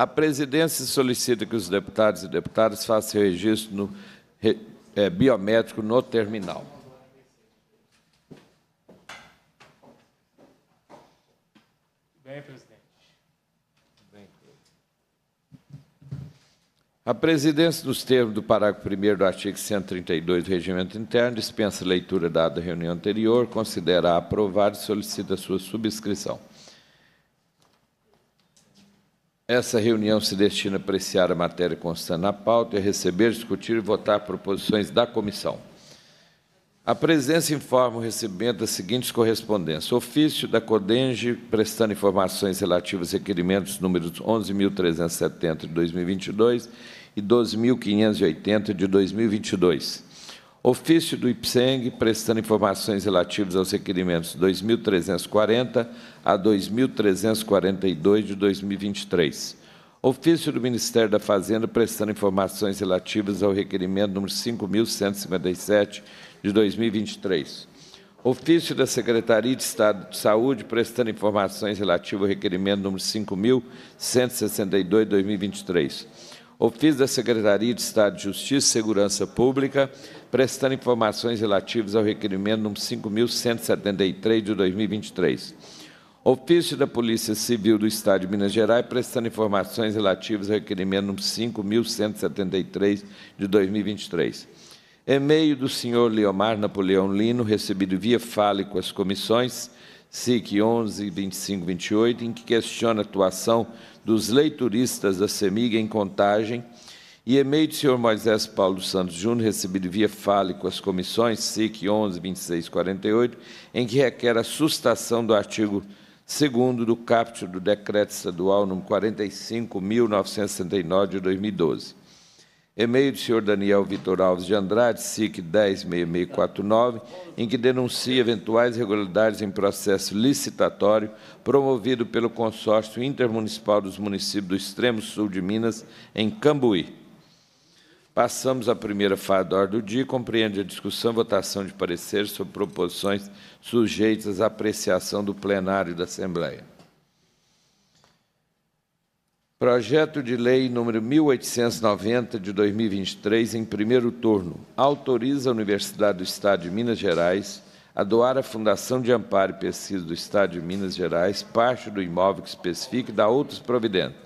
A presidência solicita que os deputados e deputadas façam registro no, é, biométrico no terminal. Bem, presidente. A presidência, nos termos do parágrafo 1 do artigo 132 do Regimento Interno, dispensa leitura dada à reunião anterior, considera aprovado e solicita sua subscrição. Essa reunião se destina a apreciar a matéria constante na pauta e receber, discutir e votar proposições da comissão. A presença informa o recebimento das seguintes correspondências. Ofício da CODENGE, prestando informações relativas a requerimentos números 11.370 de 2022 e 12.580 de 2022 Ofício do IPSENG, prestando informações relativas aos requerimentos 2.340 a 2.342 de 2023. Ofício do Ministério da Fazenda, prestando informações relativas ao requerimento número 5.157 de 2023. Ofício da Secretaria de Estado de Saúde, prestando informações relativas ao requerimento número 5.162 de 2023. Ofício da Secretaria de Estado de Justiça e Segurança Pública, prestando informações relativas ao requerimento número 5.173 de 2023. Ofício da Polícia Civil do Estado de Minas Gerais, prestando informações relativas ao requerimento número 5.173 de 2023. E-mail do senhor Leomar Napoleão Lino, recebido via fale com as comissões SIC 11 25 28, em que questiona a atuação dos leituristas da CEMIG em contagem e e-mail do senhor Moisés Paulo Santos Júnior, recebido via fale com as comissões SIC 11 26 48, em que requer a sustação do artigo 2 do caput do decreto estadual nº 45.969 de 2012. E-mail do senhor Daniel Vitor Alves de Andrade, SIC 106649, em que denuncia eventuais irregularidades em processo licitatório promovido pelo Consórcio Intermunicipal dos Municípios do Extremo Sul de Minas, em Cambuí Passamos à primeira fase da ordem do dia, compreende a discussão e votação de pareceres sobre proposições sujeitas à apreciação do plenário da Assembleia. Projeto de Lei número 1890 de 2023, em primeiro turno, autoriza a Universidade do Estado de Minas Gerais a doar à Fundação de Amparo e Pesquisa do Estado de Minas Gerais parte do imóvel que especifica e dá outros providentes.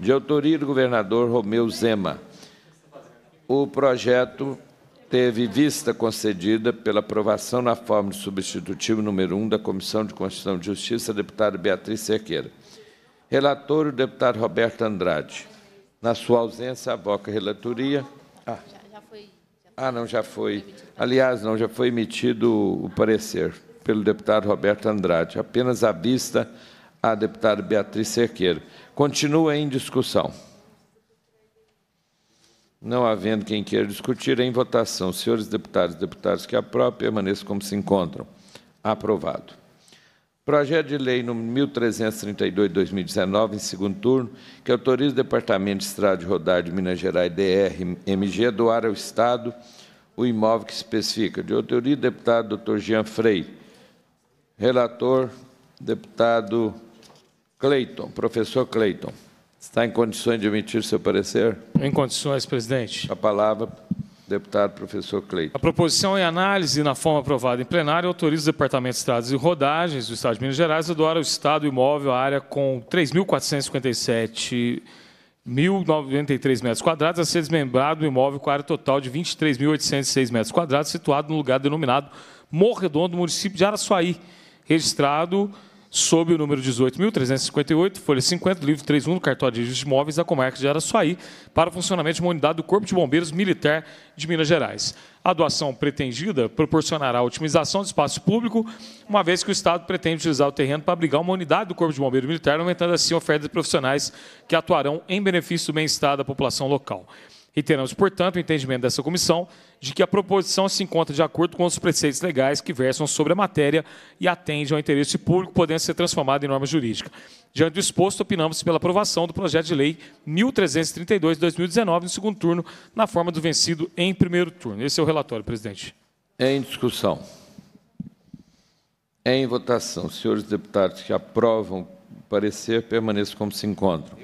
De autoria do governador Romeu Zema o projeto teve vista concedida pela aprovação na forma de substitutivo número 1 da Comissão de Constituição e Justiça, deputada Beatriz Cerqueira. Relator, o deputado Roberto Andrade. Na sua ausência, aboca a relatoria. Ah. ah, não, já foi. Aliás, não, já foi emitido o parecer pelo deputado Roberto Andrade. Apenas à vista a deputada Beatriz Cerqueira. Continua em discussão. Não havendo quem queira discutir, em votação. Senhores deputados e deputadas que aprovam, permaneçam como se encontram. Aprovado. Projeto de Lei no 1332-2019, em segundo turno, que autoriza o Departamento de Estrada de Rodar de Minas Gerais, DRMG, a doar ao Estado o imóvel que especifica. De autoria, deputado Dr. Jean Frei. Relator, deputado Cleiton, professor Cleiton. Está em condições de emitir seu parecer? Em condições, presidente. A palavra, deputado professor Cleiton. A proposição e análise na forma aprovada em plenário autoriza o Departamento de estradas e rodagens do Estado de Minas Gerais a doar ao Estado imóvel à área com 3.457.093 metros quadrados, a ser desmembrado um imóvel com área total de 23.806 metros quadrados, situado no lugar denominado Morredondo, município de Araçuaí, registrado sob o número 18.358, folha 50 livro 31 do cartório de registro de imóveis da comarca de Araçuaí, para o funcionamento de uma unidade do Corpo de Bombeiros Militar de Minas Gerais. A doação pretendida proporcionará a otimização do espaço público, uma vez que o Estado pretende utilizar o terreno para abrigar uma unidade do Corpo de Bombeiros Militar, aumentando assim a oferta de profissionais que atuarão em benefício do bem-estar da população local. Reiteramos, portanto, o entendimento dessa comissão de que a proposição se encontra de acordo com os preceitos legais que versam sobre a matéria e atende ao interesse público, podendo ser transformada em norma jurídica. Diante do exposto, opinamos pela aprovação do projeto de lei 1332 de 2019, no segundo turno, na forma do vencido em primeiro turno. Esse é o relatório, presidente. Em discussão. Em votação. Senhores deputados que aprovam o parecer, permaneçam como se encontram.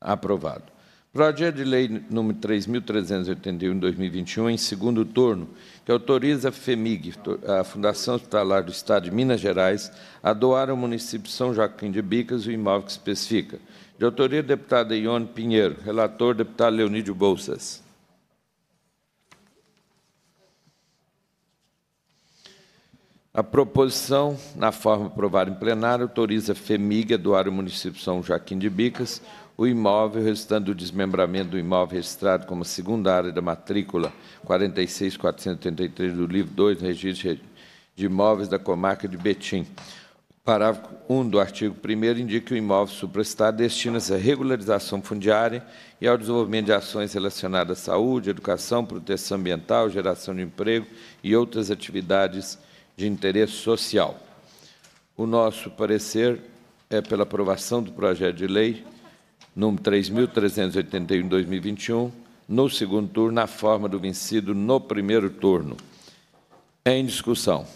Aprovado. Projeto de Lei nº 3.381, 2021, em segundo turno, que autoriza a FEMIG, a Fundação Hospitalar do Estado de Minas Gerais, a doar ao município São Joaquim de Bicas o imóvel que especifica. De autoria, deputada Ione Pinheiro. Relator, deputado Leonídio Bolsas. A proposição, na forma aprovada em plenário, autoriza a FEMIG a doar ao município São Joaquim de Bicas o imóvel, resultando do desmembramento do imóvel registrado como segunda área da matrícula 46483 do livro 2 do Registro de Imóveis da Comarca de Betim. Parágrafo 1 do artigo 1 indica que o imóvel supracitado destina-se à regularização fundiária e ao desenvolvimento de ações relacionadas à saúde, educação, proteção ambiental, geração de emprego e outras atividades de interesse social. O nosso parecer é pela aprovação do projeto de lei número 3.381 2021, no segundo turno, na forma do vencido no primeiro turno. Em discussão.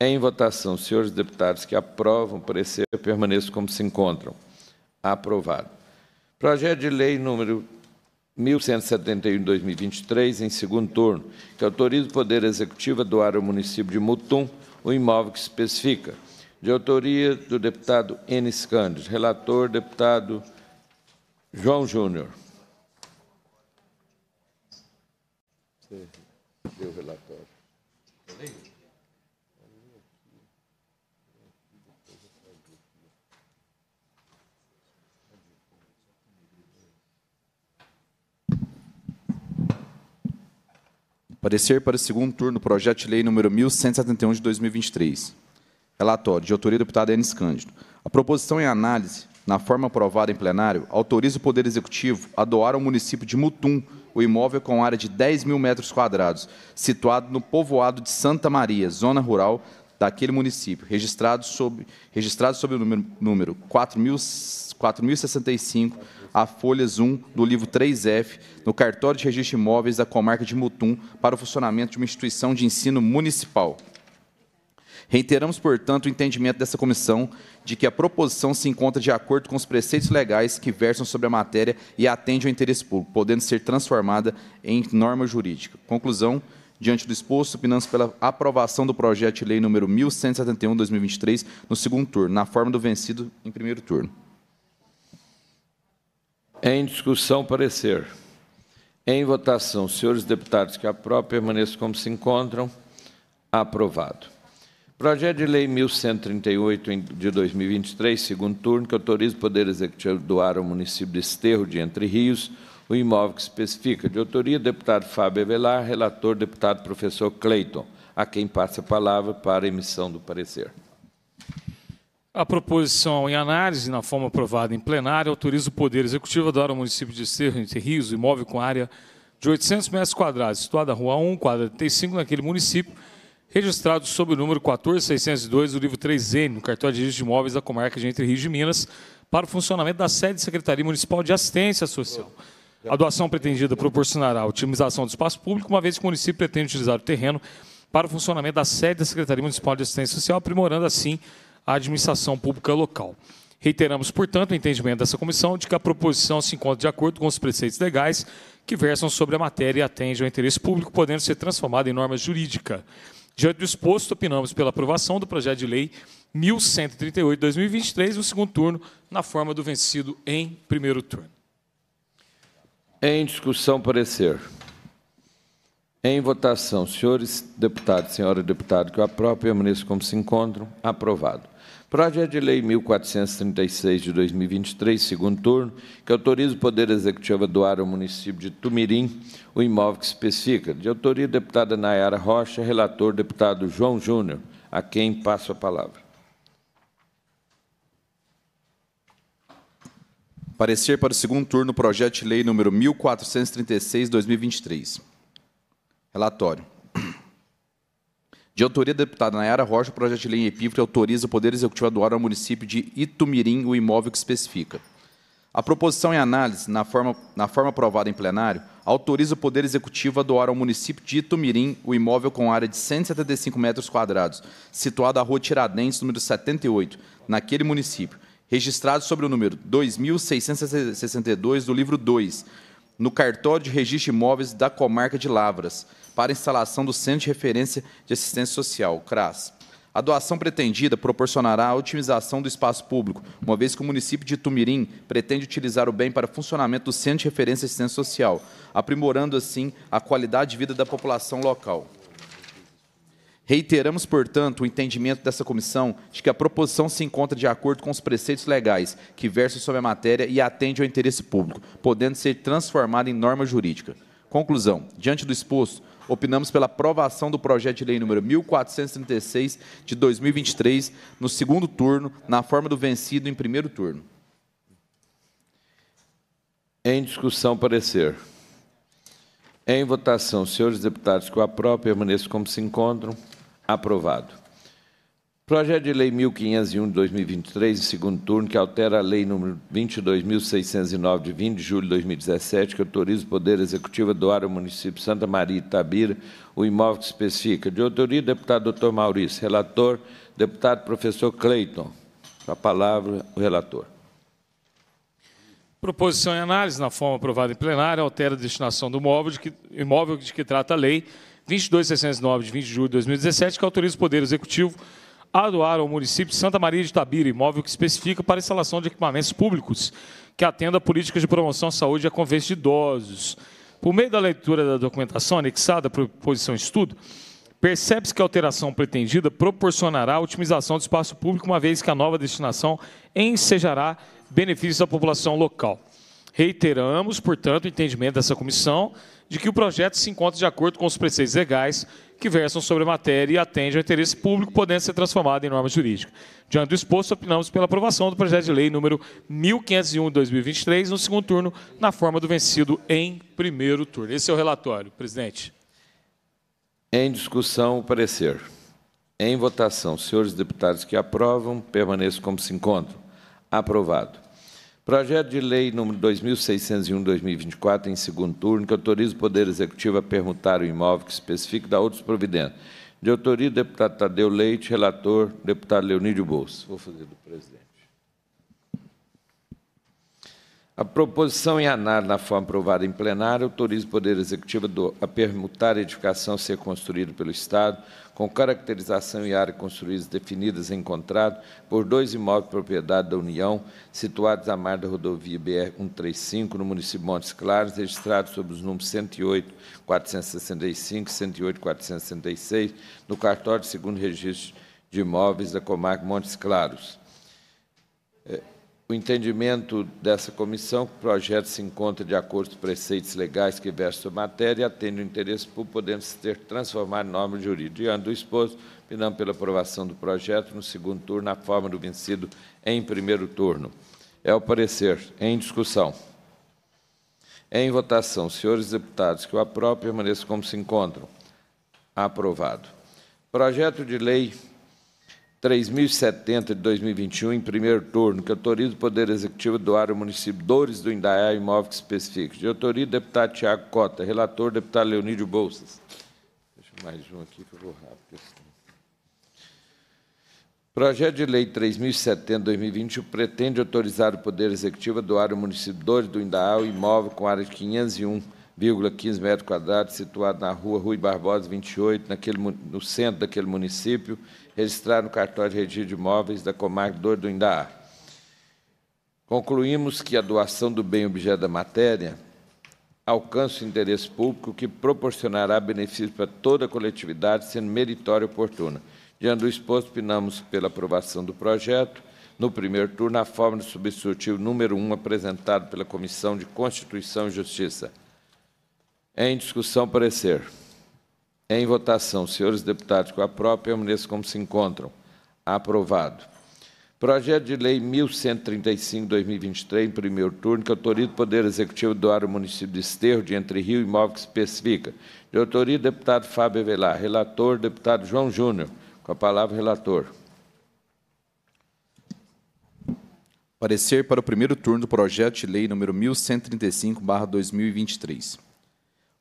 Em votação, senhores deputados que aprovam o parecer, permaneçam como se encontram. Aprovado. Projeto de lei número 1171 2023, em segundo turno, que autoriza o Poder Executivo a doar ao município de Mutum o imóvel que especifica de autoria do deputado Enes Cândido, relator, deputado João Júnior. deu relatório. Parecer para o segundo turno do projeto de lei número 1171 de 2023. Relatório, de autoria do deputado Enes Cândido. A proposição em análise, na forma aprovada em plenário, autoriza o Poder Executivo a doar ao município de Mutum o imóvel com área de 10 mil metros quadrados, situado no povoado de Santa Maria, zona rural daquele município, registrado sob, registrado sob o número, número 4.065, a folhas 1 do livro 3F, no cartório de registro de imóveis da comarca de Mutum, para o funcionamento de uma instituição de ensino municipal. Reiteramos, portanto, o entendimento dessa comissão de que a proposição se encontra de acordo com os preceitos legais que versam sobre a matéria e atende ao interesse público, podendo ser transformada em norma jurídica. Conclusão. Diante do exposto, opinamos pela aprovação do projeto de lei número 1171/2023 no segundo turno, na forma do vencido em primeiro turno. Em discussão, parecer. Em votação, senhores deputados que aprovam, permaneçam como se encontram. Aprovado. Projeto de Lei 1138 de 2023, segundo turno, que autoriza o Poder Executivo doar ao município de Esterro de Entre Rios o imóvel que especifica. De autoria, deputado Fábio Avelar, relator, deputado professor Cleiton. A quem passa a palavra para a emissão do parecer. A proposição em análise, na forma aprovada em plenário, autoriza o Poder Executivo a doar ao município de Esterro de Entre Rios o imóvel com área de 800 metros quadrados, situada na Rua 1, quadra 35, naquele município, registrado sob o número 14602 do livro 3N, no cartório de registro de imóveis da comarca de Entre Rios de Minas, para o funcionamento da sede da Secretaria Municipal de Assistência Social. A doação pretendida proporcionará a otimização do espaço público, uma vez que o município pretende utilizar o terreno para o funcionamento da sede da Secretaria Municipal de Assistência Social, aprimorando assim a administração pública local. Reiteramos, portanto, o entendimento dessa comissão de que a proposição se encontra de acordo com os preceitos legais que versam sobre a matéria e atende ao interesse público, podendo ser transformada em norma jurídica. Diante do exposto, opinamos pela aprovação do projeto de lei 1138-2023, no segundo turno, na forma do vencido em primeiro turno. Em discussão, parecer. Em votação, senhores deputados, senhora deputada, que eu aprovo, permaneço como se encontram. Aprovado. Projeto de Lei 1436 de 2023, segundo turno, que autoriza o Poder Executivo a doar ao município de Tumirim o imóvel que especifica. De autoria, deputada Nayara Rocha, relator, deputado João Júnior, a quem passo a palavra. Parecer para o segundo turno, projeto de lei número 1436, 2023. Relatório. De autoria da deputada Nayara Rocha, o projeto de lei em epígrafe autoriza o Poder Executivo a doar ao município de Itumirim o imóvel que especifica. A proposição em análise, na forma, na forma aprovada em plenário, autoriza o Poder Executivo a doar ao município de Itumirim o imóvel com área de 175 metros quadrados, situado à rua Tiradentes, número 78, naquele município, registrado sobre o número 2.662 do livro 2, no cartório de registro de imóveis da comarca de Lavras, para instalação do Centro de Referência de Assistência Social, CRAS. A doação pretendida proporcionará a otimização do espaço público, uma vez que o município de Tumirim pretende utilizar o bem para funcionamento do Centro de Referência de Assistência Social, aprimorando, assim, a qualidade de vida da população local. Reiteramos, portanto, o entendimento dessa comissão de que a proposição se encontra de acordo com os preceitos legais que versam sobre a matéria e atende ao interesse público, podendo ser transformada em norma jurídica. Conclusão. Diante do exposto, opinamos pela aprovação do projeto de lei número 1436 de 2023, no segundo turno, na forma do vencido em primeiro turno. Em discussão, parecer. Em votação, senhores deputados, que o aprovo permaneço como se encontram. Aprovado. Projeto de Lei 1501 de 2023, em segundo turno, que altera a Lei nº 22.609, de 20 de julho de 2017, que autoriza o Poder Executivo a doar ao município Santa Maria Itabira o imóvel que especifica. De autoria, deputado Dr. Maurício. Relator, deputado professor Cleiton. A palavra, o relator. Proposição em análise, na forma aprovada em plenário, altera a destinação do imóvel de que, imóvel de que trata a lei 22.609, de 20 de julho de 2017, que autoriza o Poder Executivo a doar ao município de Santa Maria de Tabira imóvel que especifica para instalação de equipamentos públicos que atenda a políticas de promoção à saúde e a convivência de idosos. Por meio da leitura da documentação anexada à proposição estudo, Percebe-se que a alteração pretendida proporcionará a otimização do espaço público, uma vez que a nova destinação ensejará benefícios à população local. Reiteramos, portanto, o entendimento dessa comissão de que o projeto se encontra de acordo com os preceitos legais que versam sobre a matéria e atende ao interesse público, podendo ser transformado em norma jurídica. Diante do exposto, opinamos pela aprovação do projeto de lei número 1501/2023 no segundo turno, na forma do vencido em primeiro turno. Esse é o relatório, presidente. Em discussão, o parecer. Em votação, senhores deputados que aprovam, permaneçam como se encontram. Aprovado. Projeto de Lei nº 2601/2024, em segundo turno, que autoriza o Poder Executivo a permutar o imóvel que especifica e outros providências. De autoria, deputado Tadeu Leite, relator, deputado Leonídio Bolso. Vou fazer do presidente. A proposição em análise na forma aprovada em plenário autoriza o Poder Executivo a permutar a edificação a ser construída pelo Estado com caracterização e área construídas definidas em contrato por dois imóveis propriedade da União, situados à margem da rodovia BR-135, no município de Montes Claros, registrados sob os números 108, 465 e 108, 466, no cartório de segundo registro de imóveis da comarca Montes Claros. É. O entendimento dessa comissão que o projeto se encontra de acordo com os preceitos legais que versam a matéria e atende o interesse público, podendo se ter transformado em norma jurídica. Diante do exposto, opinamos pela aprovação do projeto no segundo turno, na forma do vencido em primeiro turno. É o parecer. Em discussão. Em votação, senhores deputados, que o aprovem permaneça como se encontram. Aprovado. Projeto de lei 3.070 de 2021, em primeiro turno, que autoriza o Poder Executivo doar ao município Dores do Indaiá imóveis específicos. De autoria, deputado Tiago Cota. Relator, deputado Leonídio Bolsas. Deixa mais um aqui que eu vou rápido. Projeto de Lei 3.070-2021 pretende autorizar o Poder Executivo a doar ao município do Indaiá o imóvel com área de 501,15 metros quadrados, situado na rua Rui Barbosa, 28, naquele, no centro daquele município, registrado no cartório de registro de imóveis da comarca do Orduindá. Concluímos que a doação do bem objeto da matéria alcança o interesse público que proporcionará benefícios para toda a coletividade, sendo meritória e oportuna. Diante do exposto, opinamos pela aprovação do projeto, no primeiro turno, a forma do substitutivo número 1 apresentado pela Comissão de Constituição e Justiça. Em discussão, parecer. Em votação, senhores deputados, com a própria permaneça como se encontram. Aprovado. Projeto de Lei 1135-2023, em primeiro turno, que autoriza o Poder Executivo doar o município de Esterro de Entre Rio imóvel que especifica. De autoria, deputado Fábio Avelar. Relator, deputado João Júnior. Com a palavra, relator. Parecer para o primeiro turno do projeto de lei número 1135/2023.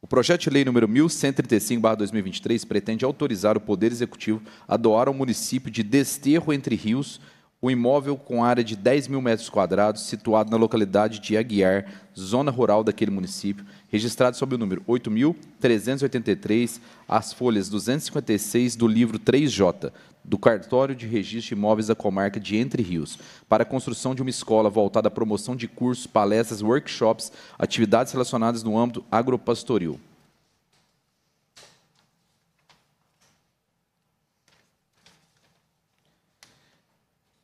O projeto de lei número 1135/2023 pretende autorizar o Poder Executivo a doar ao município de Desterro entre Rios o imóvel com área de 10 mil metros quadrados, situado na localidade de Aguiar, zona rural daquele município, registrado sob o número 8.383, as folhas 256 do livro 3J, do Cartório de Registro de Imóveis da Comarca de Entre Rios para a construção de uma escola voltada à promoção de cursos, palestras, workshops, atividades relacionadas no âmbito agropastoril.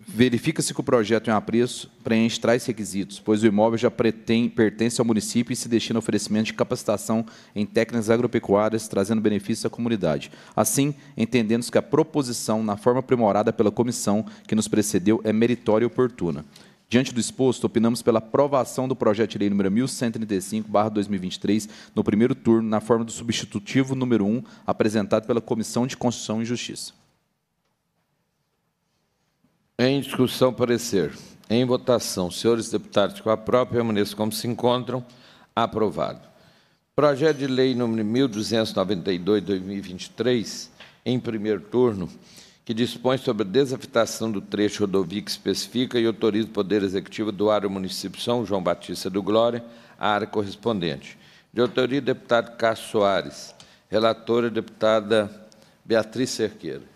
Verifica-se que o projeto em apreço preenche tais requisitos, pois o imóvel já pretém, pertence ao município e se destina ao oferecimento de capacitação em técnicas agropecuárias, trazendo benefícios à comunidade. Assim, entendemos que a proposição, na forma aprimorada pela comissão que nos precedeu, é meritória e oportuna. Diante do exposto, opinamos pela aprovação do projeto de lei número 1135/2023 no primeiro turno, na forma do substitutivo número 1, apresentado pela Comissão de Constituição e Justiça. Em discussão, parecer. Em votação, senhores deputados, com a própria permaneçam como se encontram. Aprovado. Projeto de lei número 1292-2023, em primeiro turno, que dispõe sobre a desafetação do trecho rodovia que especifica e autoriza o Poder Executivo do Área município São João Batista do Glória a área correspondente. De autoria, deputado Cássio Soares. Relatora, deputada Beatriz Cerqueira.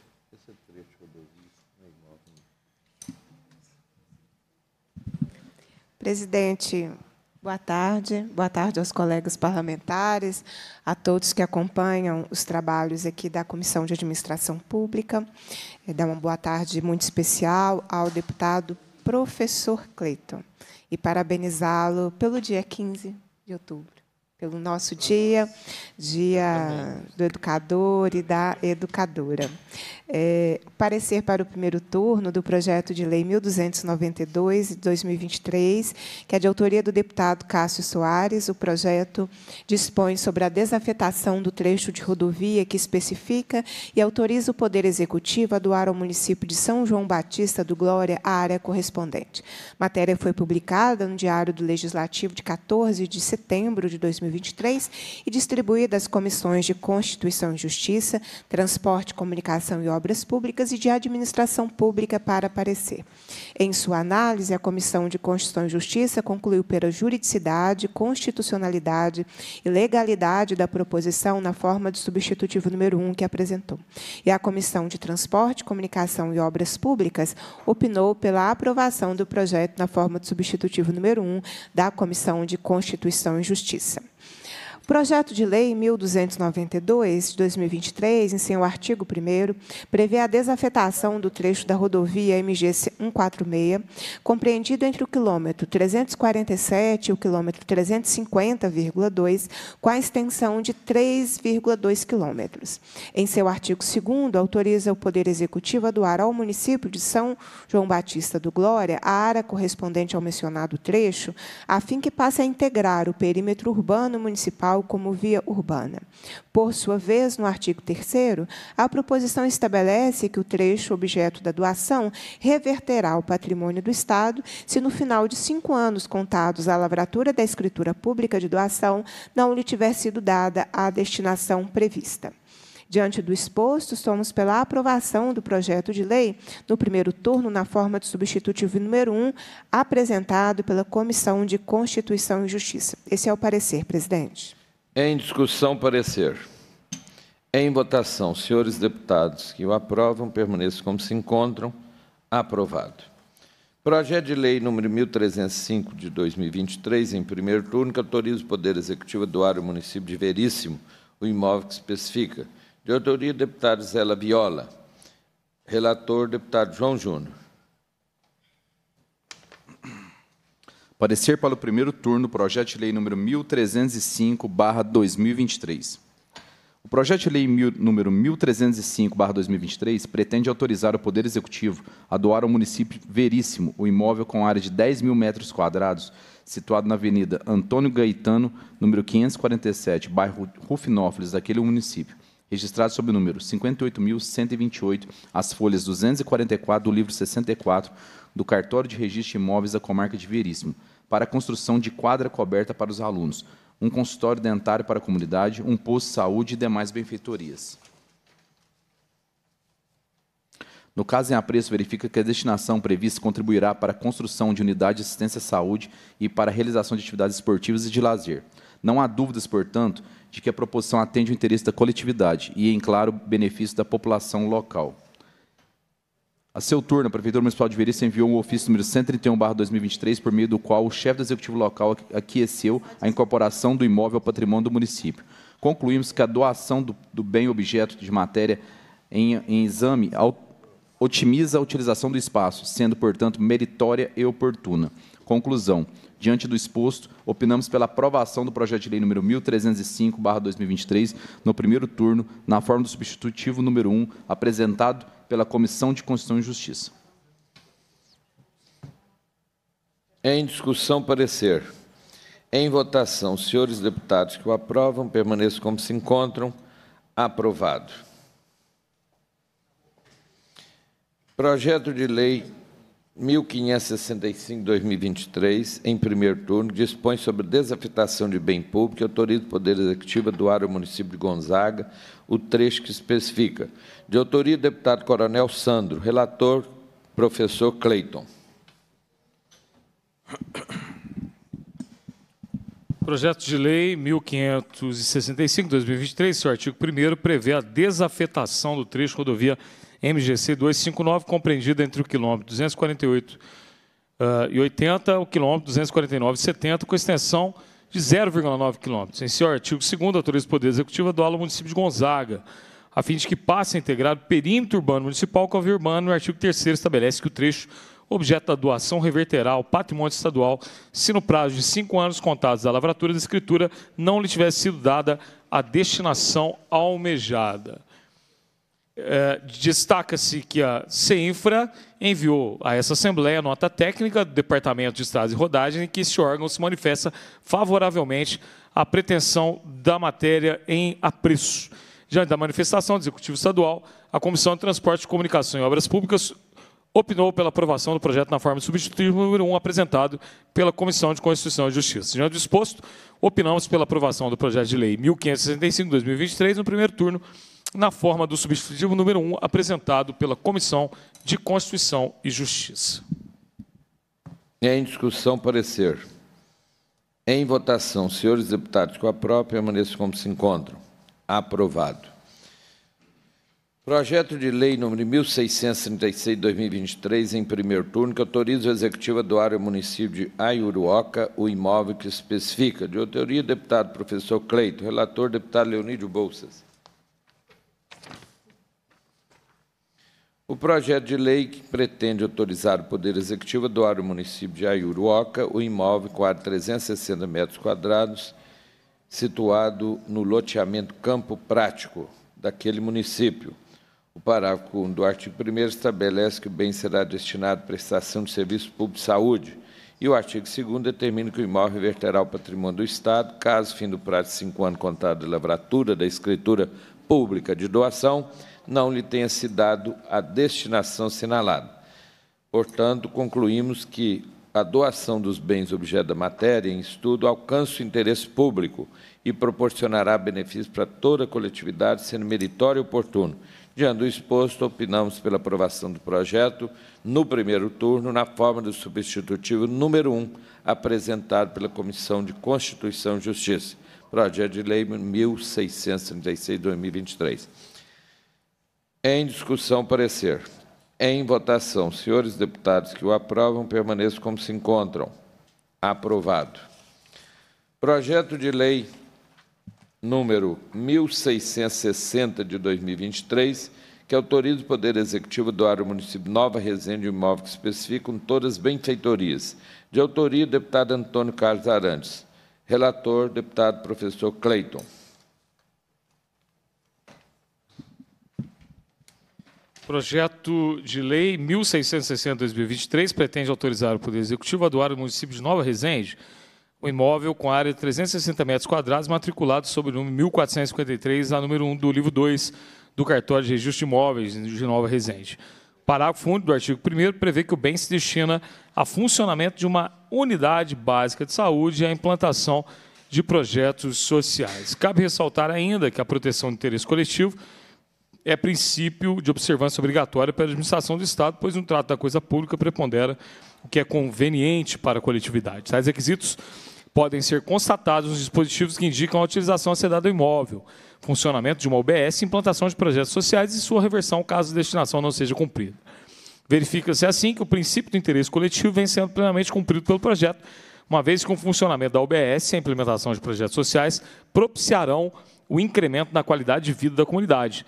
Presidente, boa tarde. Boa tarde aos colegas parlamentares, a todos que acompanham os trabalhos aqui da Comissão de Administração Pública. É, dá uma boa tarde muito especial ao deputado professor Cleiton e parabenizá-lo pelo dia 15 de outubro, pelo nosso dia, dia do educador e da educadora é, parecer para o primeiro turno do projeto de lei 1292 de 2023, que é de autoria do deputado Cássio Soares. O projeto dispõe sobre a desafetação do trecho de rodovia que especifica e autoriza o Poder Executivo a doar ao município de São João Batista do Glória a área correspondente. A matéria foi publicada no Diário do Legislativo de 14 de setembro de 2023 e distribuída às comissões de Constituição e Justiça, Transporte, Comunicação e Obras Obras Públicas e de Administração Pública para aparecer. Em sua análise, a Comissão de Constituição e Justiça concluiu pela juridicidade, constitucionalidade e legalidade da proposição na forma do substitutivo número 1 que apresentou. E a Comissão de Transporte, Comunicação e Obras Públicas opinou pela aprovação do projeto na forma do substitutivo número 1 da Comissão de Constituição e Justiça projeto de lei 1292 de 2023, em seu artigo 1 prevê a desafetação do trecho da rodovia MG 146, compreendido entre o quilômetro 347 e o quilômetro 350,2, com a extensão de 3,2 quilômetros. Em seu artigo 2 autoriza o Poder Executivo a doar ao município de São João Batista do Glória a área correspondente ao mencionado trecho, a fim que passe a integrar o perímetro urbano municipal como via urbana. Por sua vez, no artigo 3 a proposição estabelece que o trecho objeto da doação reverterá ao patrimônio do Estado se no final de cinco anos contados à lavratura da escritura pública de doação não lhe tiver sido dada a destinação prevista. Diante do exposto, somos pela aprovação do projeto de lei no primeiro turno, na forma de substitutivo número 1, apresentado pela Comissão de Constituição e Justiça. Esse é o parecer, presidente. Em discussão, parecer. Em votação, senhores deputados que o aprovam, permaneçam como se encontram. Aprovado. Projeto de Lei número 1305 de 2023, em primeiro turno, que autoriza o Poder Executivo a doar município de Veríssimo o imóvel que especifica. De autoria, deputado Zé Viola. Relator, deputado João Júnior. Parecer para o primeiro turno, projeto de lei número 1305/2023. O projeto de lei número 1305/2023 pretende autorizar o Poder Executivo a doar ao município Veríssimo o imóvel com área de 10 mil metros quadrados, situado na Avenida Antônio Gaetano, número 547, bairro Rufinópolis, daquele município, registrado sob o número 58.128, as folhas 244 do livro 64 do Cartório de Registro de Imóveis da Comarca de Veríssimo, para a construção de quadra coberta para os alunos, um consultório dentário para a comunidade, um posto de saúde e demais benfeitorias. No caso em apreço, verifica que a destinação prevista contribuirá para a construção de unidade de assistência à saúde e para a realização de atividades esportivas e de lazer. Não há dúvidas, portanto, de que a proposição atende o interesse da coletividade e, em claro, benefício da população local. A seu turno, a Prefeitura Municipal de Verícia enviou um ofício número 131-2023, por meio do qual o chefe do Executivo local aqueceu a incorporação do imóvel ao patrimônio do município. Concluímos que a doação do, do bem objeto de matéria em, em exame otimiza a utilização do espaço, sendo, portanto, meritória e oportuna. Conclusão. Diante do exposto, opinamos pela aprovação do projeto de lei número 1305/2023 no primeiro turno, na forma do substitutivo número 1, apresentado pela Comissão de Constituição e Justiça. Em discussão, parecer. Em votação, senhores deputados que o aprovam, permaneçam como se encontram. Aprovado. Projeto de Lei 1565-2023, em primeiro turno, dispõe sobre desafetação de bem público e autoriza o Poder Executivo a doar ao município de Gonzaga o trecho que especifica. De autoria, deputado Coronel Sandro. Relator, professor Cleiton. Projeto de Lei 1565-2023, seu artigo 1 prevê a desafetação do trecho rodovia MGC 259, compreendida entre o quilômetro 248 uh, e 80 ah, o quilômetro 249 e 70, com extensão de 0,9 quilômetros. Em seu artigo 2 autoriza o Poder Executivo do doá ao município de Gonzaga, a fim de que passe a integrar o perímetro urbano municipal com a via urbana. O artigo 3 estabelece que o trecho objeto da doação reverterá ao patrimônio estadual se no prazo de cinco anos contados da lavratura da escritura não lhe tivesse sido dada a destinação almejada. Eh, destaca-se que a CEINFRA enviou a essa Assembleia a nota técnica do Departamento de Estradas e Rodagem, em que este órgão se manifesta favoravelmente à pretensão da matéria em apreço. Diante da manifestação do Executivo Estadual, a Comissão de Transporte, Comunicação e Obras Públicas opinou pela aprovação do projeto na forma substitutiva número 1 apresentado pela Comissão de Constituição e Justiça. Diante disposto, opinamos pela aprovação do projeto de lei 1565-2023 no primeiro turno na forma do substitutivo número 1 apresentado pela Comissão de Constituição e Justiça. Em discussão, parecer. Em votação, senhores deputados, com a própria, permaneço como se encontram. Aprovado. Projeto de Lei número 1636 de 2023, em primeiro turno, que autoriza o Executivo a doar ao município de Ayuruoca o imóvel que especifica. De autoria, deputado professor Cleito. Relator, deputado Leonídio Bolsas. O projeto de lei que pretende autorizar o Poder Executivo a doar ao município de Ayuruoca o imóvel com 360 metros quadrados, situado no loteamento Campo Prático daquele município. O parágrafo 1 do artigo 1 estabelece que o bem será destinado à prestação de serviço público de saúde e o artigo 2 determina que o imóvel reverterá ao patrimônio do Estado, caso fim do prazo de cinco anos contado de lavratura da escritura pública de doação, não lhe tenha se dado a destinação sinalada. Portanto, concluímos que a doação dos bens objeto da matéria em estudo alcança o interesse público e proporcionará benefícios para toda a coletividade, sendo meritório e oportuno. Diante do exposto, opinamos pela aprovação do projeto no primeiro turno, na forma do substitutivo número 1, apresentado pela Comissão de Constituição e Justiça. Projeto de Lei 1636-2023. Em discussão, parecer. Em votação, senhores deputados que o aprovam, permaneçam como se encontram. Aprovado. Projeto de lei número 1660 de 2023, que autoriza o Poder Executivo doar ao município Nova Resende um imóvel que especificam todas as benfeitorias. De autoria, deputado Antônio Carlos Arantes. Relator, deputado professor Cleiton. Projeto de Lei 1660-2023 pretende autorizar o Poder Executivo a doar ao município de Nova Resende um imóvel com área de 360 metros quadrados matriculado sob o número 1453 a número 1 do livro 2 do cartório de registro de imóveis de Nova Resende. Parágrafo único do artigo 1 prevê que o bem se destina a funcionamento de uma unidade básica de saúde e à implantação de projetos sociais. Cabe ressaltar ainda que a proteção do interesse coletivo é princípio de observância obrigatória pela administração do Estado, pois no trato da coisa pública prepondera o que é conveniente para a coletividade. Tais requisitos podem ser constatados nos dispositivos que indicam a utilização acedada do imóvel, funcionamento de uma O.B.S., implantação de projetos sociais e sua reversão caso a destinação não seja cumprida. Verifica-se assim que o princípio do interesse coletivo vem sendo plenamente cumprido pelo projeto, uma vez que o funcionamento da O.B.S. e a implementação de projetos sociais propiciarão o incremento na qualidade de vida da comunidade,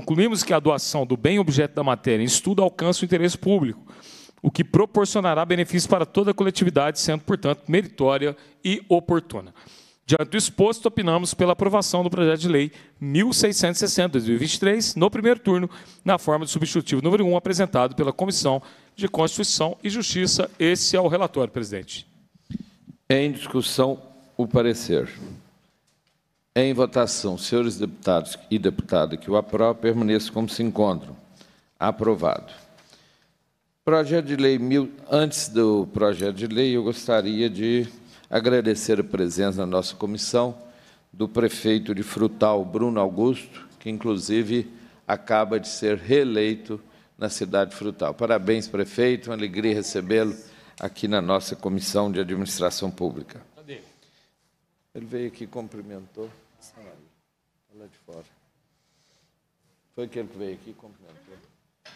Concluímos que a doação do bem objeto da matéria em estudo alcança o interesse público, o que proporcionará benefícios para toda a coletividade, sendo, portanto, meritória e oportuna. Diante do exposto, opinamos pela aprovação do projeto de lei 1660-2023, no primeiro turno, na forma de substitutivo número 1, apresentado pela Comissão de Constituição e Justiça. Esse é o relatório, presidente. Em discussão, o parecer. Em votação, senhores deputados e deputada que o aprova, permaneça como se encontram. Aprovado. Projeto de lei mil... Antes do projeto de lei, eu gostaria de agradecer a presença na nossa comissão do prefeito de Frutal, Bruno Augusto, que inclusive acaba de ser reeleito na cidade de Frutal. Parabéns, prefeito, uma alegria recebê-lo aqui na nossa comissão de administração pública. Ele veio aqui e cumprimentou. Sabe, tá lá de fora. Foi aquele que veio aqui e cumprimentou. É?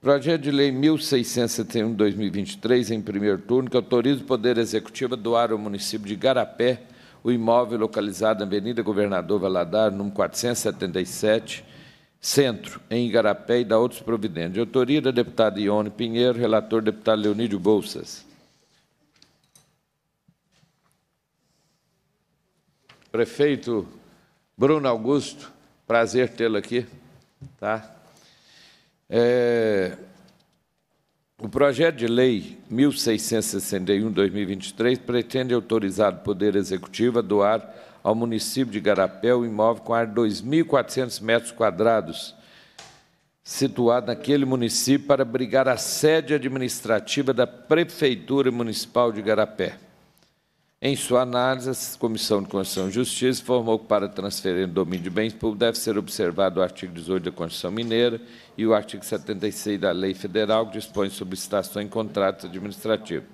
Projeto de Lei 1671-2023, em primeiro turno, que autoriza o Poder Executivo a doar ao município de Garapé o imóvel localizado na Avenida Governador Valadar, número 477, Centro, em Igarapé, e da outros providentes. De autoria da deputada Ione Pinheiro, relator deputado Leonídio Bolsas. prefeito Bruno Augusto, prazer tê-lo aqui. Tá? É, o projeto de lei 1661-2023 pretende autorizar o Poder Executivo a doar ao município de Garapé o imóvel com ar de 2.400 metros quadrados, situado naquele município para abrigar a sede administrativa da Prefeitura Municipal de Garapé. Em sua análise, a Comissão de Constituição e Justiça informou que, para transferir o domínio de bens públicos, deve ser observado o artigo 18 da Constituição Mineira e o artigo 76 da Lei Federal, que dispõe sobre licitação em contratos administrativos.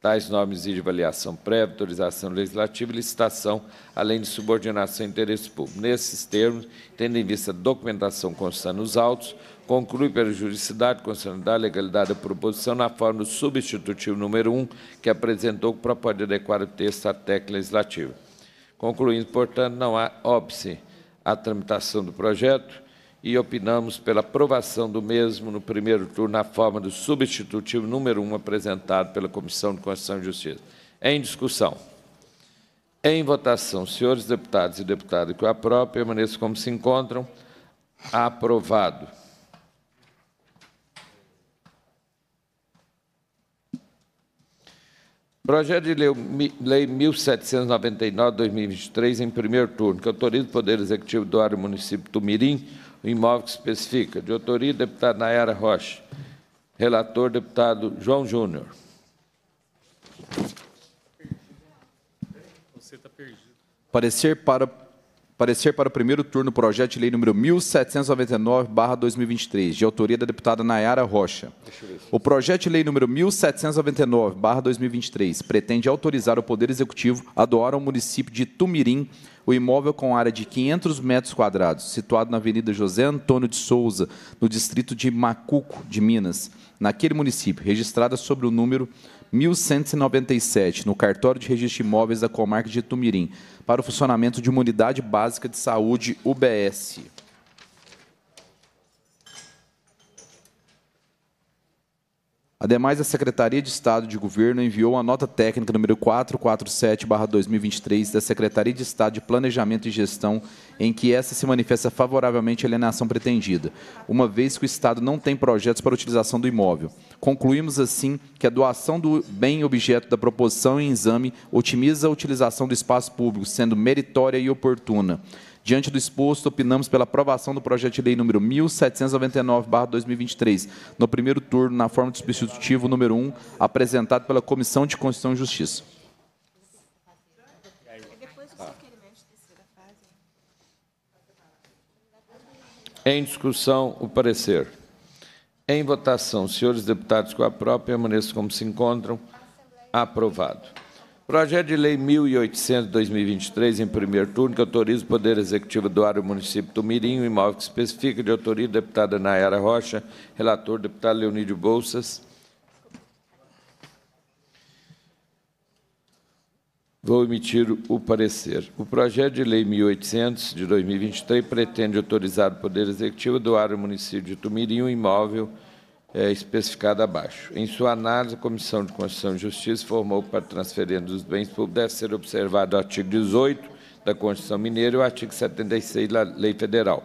Tais normas exigem avaliação prévia, autorização legislativa e licitação, além de subordinação a interesse público. Nesses termos, tendo em vista a documentação constante nos autos, conclui pela juridicidade, constitucionalidade, legalidade da proposição na forma do substitutivo número 1, que apresentou para poder adequar o texto à técnica legislativa. Concluindo, portanto, não há óbice à tramitação do projeto e opinamos pela aprovação do mesmo no primeiro turno na forma do substitutivo número 1 apresentado pela Comissão de Constituição e Justiça. Em discussão. Em votação, senhores deputados e deputadas que o aprovam, permaneçam como se encontram. Aprovado. Projeto de Lei 1799-2023, em primeiro turno, que autoriza o Poder Executivo do área município Tumirim, Mirim, o imóvel que especifica. De autoria, deputado Nayara Rocha. Relator, deputado João Júnior. Você está perdido. Parecer para Parecer para o primeiro turno projeto de lei número 1799/2023, de autoria da deputada Nayara Rocha. O projeto de lei número 1799/2023 pretende autorizar o Poder Executivo a doar ao município de Tumirim o imóvel com área de 500 metros quadrados, situado na Avenida José Antônio de Souza, no distrito de Macuco, de Minas, naquele município, registrada sobre o número 1197 no cartório de registro de imóveis da comarca de Tumirim para o funcionamento de uma unidade básica de saúde, UBS. Ademais, a Secretaria de Estado de Governo enviou a nota técnica número 447/2023 da Secretaria de Estado de Planejamento e Gestão, em que essa se manifesta favoravelmente à alienação pretendida, uma vez que o Estado não tem projetos para utilização do imóvel. Concluímos assim que a doação do bem objeto da proposição em exame otimiza a utilização do espaço público, sendo meritória e oportuna. Diante do exposto, opinamos pela aprovação do projeto de lei número 1799/2023, no primeiro turno, na forma de substitutivo número 1, apresentado pela Comissão de Constituição e Justiça. Em discussão, o parecer. Em votação, senhores deputados, com a própria permaneçam como se encontram. Aprovado. Projeto de Lei 1800-2023, em primeiro turno, que autoriza o Poder Executivo doar o município do Mirim, um imóvel que especifica de autoria deputada Nayara Rocha, relator deputado Leonídio Bolsas. Vou emitir o parecer. O projeto de lei 1800 de 2023 pretende autorizar o Poder Executivo doar ao município de Tumirim um imóvel é, especificada abaixo. Em sua análise, a Comissão de Constituição e Justiça formou para transferência dos bens públicos, deve ser observado o artigo 18 da Constituição Mineira e o artigo 76 da Lei Federal.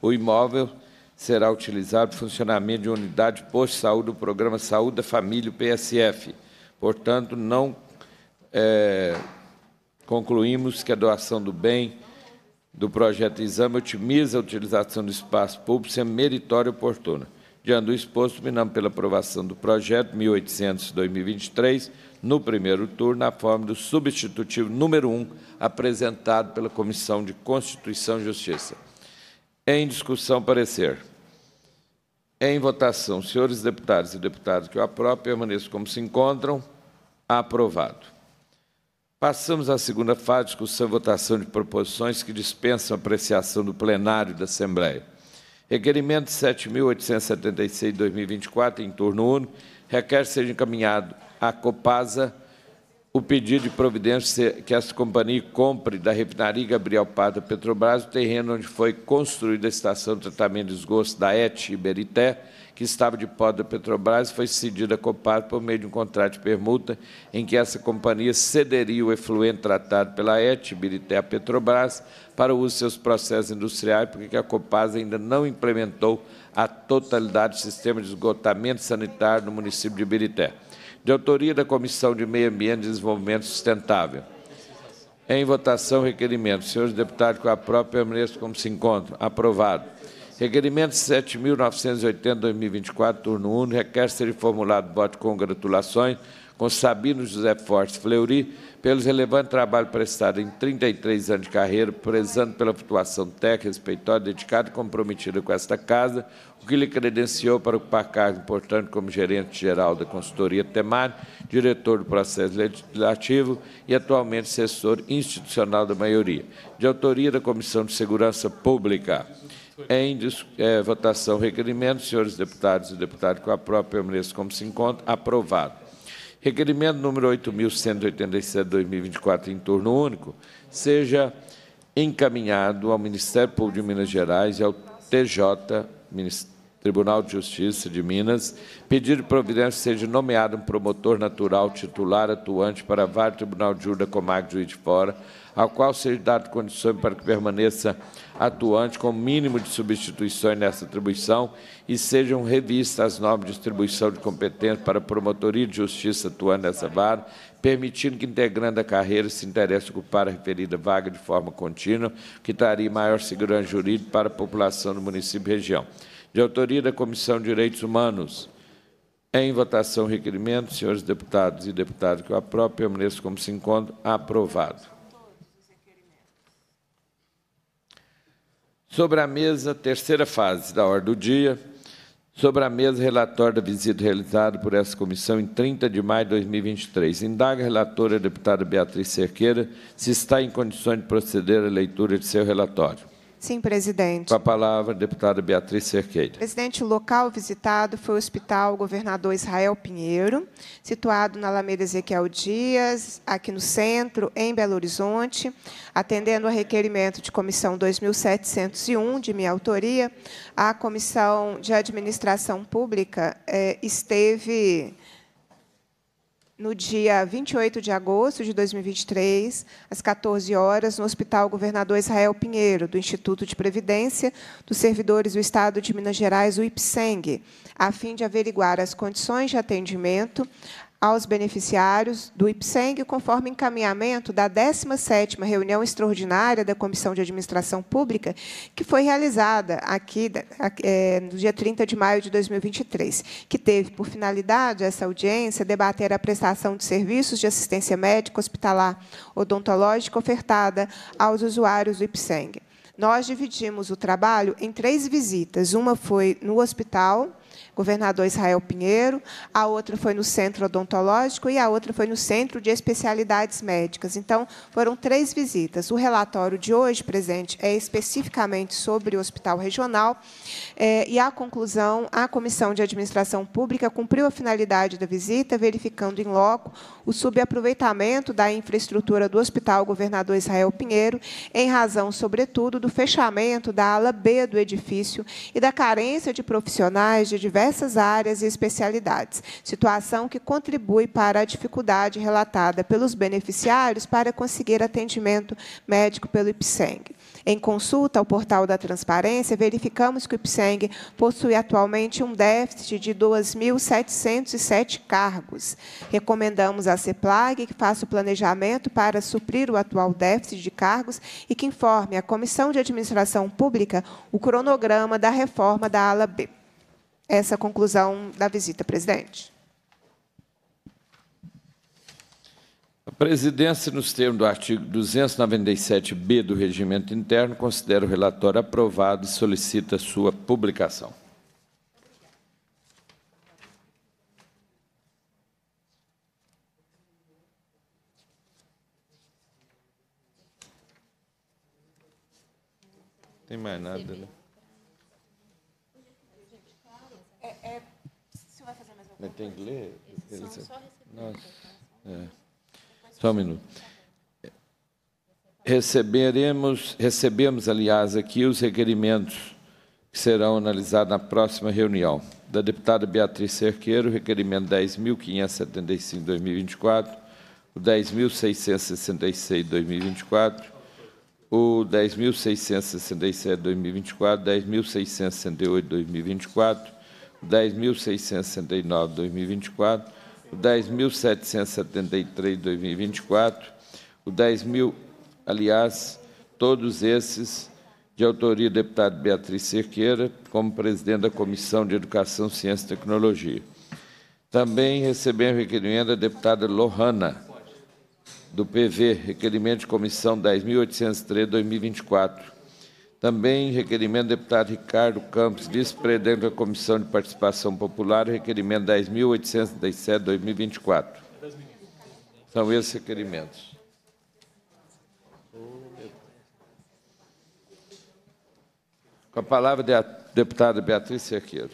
O imóvel será utilizado para funcionamento de unidade posto saúde do Programa Saúde da Família, o PSF. Portanto, não é, concluímos que a doação do bem do projeto Exame otimiza a utilização do espaço público, sendo meritória e oportuna. Diante do exposto, minamos pela aprovação do projeto 1800-2023, no primeiro turno, na forma do substitutivo número 1, apresentado pela Comissão de Constituição e Justiça. Em discussão, parecer. Em votação, senhores deputados e deputadas que eu aprovo, permaneço como se encontram. Aprovado. Passamos à segunda fase, discussão e votação de proposições que dispensam apreciação do plenário da Assembleia. Requerimento 7.876 de 2024, em turno único, requer seja encaminhado à Copasa o pedido de providência que essa companhia compre da refinaria Gabriel Pardo Petrobras o terreno onde foi construída a estação de tratamento de esgotos da ET Iberité, que estava de posse da Petrobras, foi cedida à Copasa por meio de um contrato de permuta em que essa companhia cederia o efluente tratado pela ET, Birité, à Petrobras, para o uso de seus processos industriais, porque a Copasa ainda não implementou a totalidade do sistema de esgotamento sanitário no município de Birité. De autoria da Comissão de Meio Ambiente e Desenvolvimento Sustentável. Em votação, requerimento. Senhores deputados, com a própria permaneçam como se encontram. Aprovado. Requerimento 7.980-2024, turno 1, requer ser formulado voto de congratulações com Sabino José Forte Fleury pelo relevante trabalho prestado em 33 anos de carreira, prezando pela atuação técnica, respeitosa, dedicada e comprometida com esta casa, o que lhe credenciou para ocupar cargo importante como gerente-geral da consultoria Temar, diretor do processo legislativo e atualmente assessor institucional da maioria. De autoria da Comissão de Segurança Pública. Em é, votação, requerimento, senhores deputados e deputado com a própria permaneça como se encontra, aprovado. Requerimento número 8.187-2024, em torno único, seja encaminhado ao Ministério Público de Minas Gerais e ao TJ, Tribunal de Justiça de Minas, pedido de providência seja nomeado um promotor natural titular atuante para VAR Tribunal de Júri da Comarca de Juiz de Fora, ao qual seja dado condições para que permaneça atuante com mínimo de substituições nessa atribuição e sejam revistas as normas de distribuição de competência para a promotoria de justiça atuando nessa vara, permitindo que integrando a carreira se interesse ocupar a referida vaga de forma contínua, que traria maior segurança jurídica para a população do município e região. De autoria da Comissão de Direitos Humanos, em votação, requerimento, senhores deputados e deputadas que eu aprovo, permaneço como se encontra, aprovado. Sobre a mesa, terceira fase da ordem do dia. Sobre a mesa, relatório da visita realizada por essa comissão em 30 de maio de 2023. Indaga a relatora, a deputada Beatriz Cerqueira, se está em condições de proceder à leitura de seu relatório. Sim, presidente. Com a palavra, deputada Beatriz Cerqueira. Presidente, o local visitado foi o Hospital Governador Israel Pinheiro, situado na Alameda Ezequiel Dias, aqui no centro, em Belo Horizonte, atendendo a requerimento de comissão 2701, de minha autoria, a Comissão de Administração Pública eh, esteve no dia 28 de agosto de 2023, às 14 horas, no Hospital Governador Israel Pinheiro, do Instituto de Previdência dos Servidores do Estado de Minas Gerais, o IPSENG, a fim de averiguar as condições de atendimento aos beneficiários do IPSENG, conforme encaminhamento da 17ª reunião extraordinária da Comissão de Administração Pública, que foi realizada aqui é, no dia 30 de maio de 2023, que teve por finalidade essa audiência debater a prestação de serviços de assistência médica, hospitalar, odontológica ofertada aos usuários do IPSENG. Nós dividimos o trabalho em três visitas. Uma foi no hospital, governador Israel Pinheiro, a outra foi no centro odontológico e a outra foi no centro de especialidades médicas. Então, foram três visitas. O relatório de hoje, presente, é especificamente sobre o hospital regional é, e, a conclusão, a Comissão de Administração Pública cumpriu a finalidade da visita, verificando em loco o subaproveitamento da infraestrutura do hospital governador Israel Pinheiro, em razão, sobretudo, do fechamento da ala B do edifício e da carência de profissionais de diversos diversas áreas e especialidades, situação que contribui para a dificuldade relatada pelos beneficiários para conseguir atendimento médico pelo IPSENG. Em consulta ao portal da transparência, verificamos que o IPSENG possui atualmente um déficit de 2.707 cargos. Recomendamos à CEPLAG que faça o planejamento para suprir o atual déficit de cargos e que informe à Comissão de Administração Pública o cronograma da reforma da ala B essa conclusão da visita, presidente. A presidência, nos termos do artigo 297-B do Regimento Interno, considera o relatório aprovado e solicita sua publicação. Não tem mais nada, né? Tem que ler? São só É. Só um minuto. Receberemos, recebemos, aliás, aqui os requerimentos que serão analisados na próxima reunião. Da deputada Beatriz Cerqueiro, requerimento 10.575-2024, o 10.666-2024, o 10.667-2024, 10.668-2024, 10.669 2024, o 10.773 2024, o 10.000, aliás, todos esses de autoria do deputado Beatriz Cerqueira, como presidente da Comissão de Educação, Ciência e Tecnologia. Também recebemos requerimento da deputada Lohana, do PV, requerimento de comissão 10.803, 2024, também requerimento do deputado Ricardo Campos, vice-presidente da Comissão de Participação Popular, requerimento 10.837, 2024. São esses requerimentos. Com a palavra, de a deputada Beatriz Cerqueiro.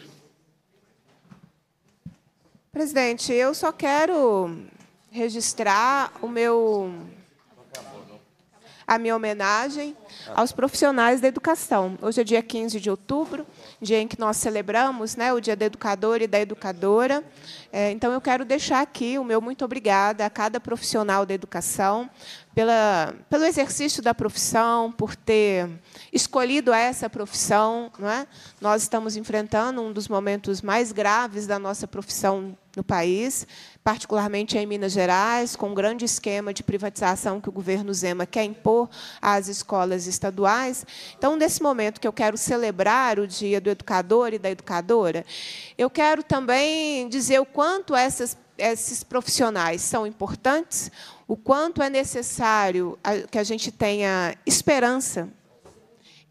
Presidente, eu só quero registrar o meu a minha homenagem aos profissionais da educação. Hoje é dia 15 de outubro, dia em que nós celebramos né, o Dia do Educador e da Educadora. É, então, eu quero deixar aqui o meu muito obrigada a cada profissional da educação, pela, pelo exercício da profissão, por ter escolhido essa profissão. Não é? Nós estamos enfrentando um dos momentos mais graves da nossa profissão no país, particularmente em Minas Gerais, com um grande esquema de privatização que o governo Zema quer impor às escolas estaduais. Então, nesse momento que eu quero celebrar o Dia do Educador e da Educadora, eu quero também dizer o quanto essas esses profissionais são importantes, o quanto é necessário que a gente tenha esperança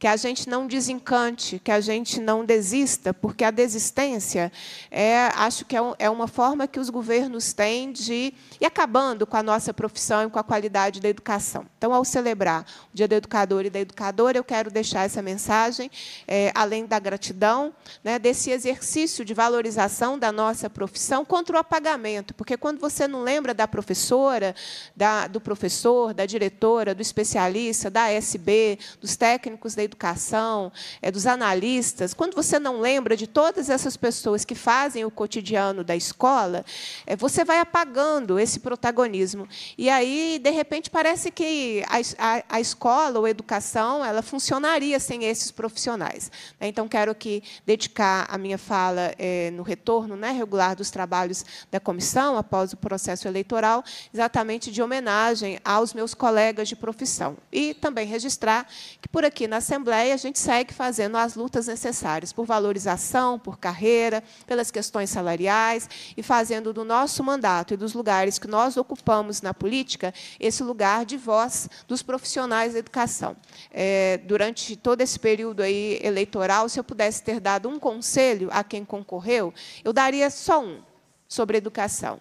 que a gente não desencante, que a gente não desista, porque a desistência é, acho que é, um, é uma forma que os governos têm de ir acabando com a nossa profissão e com a qualidade da educação. Então, ao celebrar o Dia do Educador e da Educadora, eu quero deixar essa mensagem, é, além da gratidão, né, desse exercício de valorização da nossa profissão contra o apagamento, porque quando você não lembra da professora, da, do professor, da diretora, do especialista, da SB, dos técnicos da educação, educação, é, dos analistas, quando você não lembra de todas essas pessoas que fazem o cotidiano da escola, é, você vai apagando esse protagonismo. E aí, de repente, parece que a, a, a escola ou a educação ela funcionaria sem esses profissionais. Né? Então, quero aqui dedicar a minha fala é, no retorno né, regular dos trabalhos da comissão, após o processo eleitoral, exatamente de homenagem aos meus colegas de profissão. E também registrar que, por aqui na semana, Assembleia, a gente segue fazendo as lutas necessárias por valorização, por carreira, pelas questões salariais e fazendo do nosso mandato e dos lugares que nós ocupamos na política esse lugar de voz dos profissionais da educação. É, durante todo esse período aí eleitoral, se eu pudesse ter dado um conselho a quem concorreu, eu daria só um sobre educação.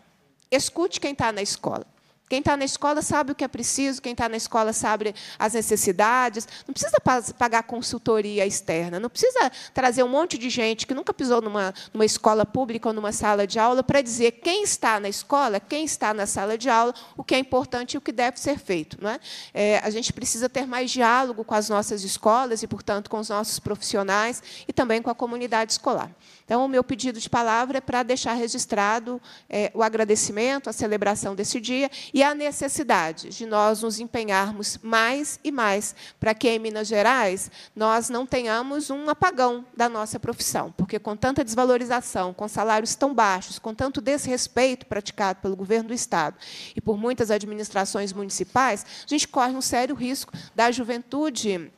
Escute quem está na escola. Quem está na escola sabe o que é preciso, quem está na escola sabe as necessidades. Não precisa pagar consultoria externa, não precisa trazer um monte de gente que nunca pisou numa, numa escola pública ou numa sala de aula para dizer quem está na escola, quem está na sala de aula, o que é importante e o que deve ser feito. Não é? é a gente precisa ter mais diálogo com as nossas escolas e, portanto, com os nossos profissionais e também com a comunidade escolar. Então, o meu pedido de palavra é para deixar registrado é, o agradecimento, a celebração desse dia e a necessidade de nós nos empenharmos mais e mais para que, em Minas Gerais, nós não tenhamos um apagão da nossa profissão, porque, com tanta desvalorização, com salários tão baixos, com tanto desrespeito praticado pelo governo do Estado e por muitas administrações municipais, a gente corre um sério risco da juventude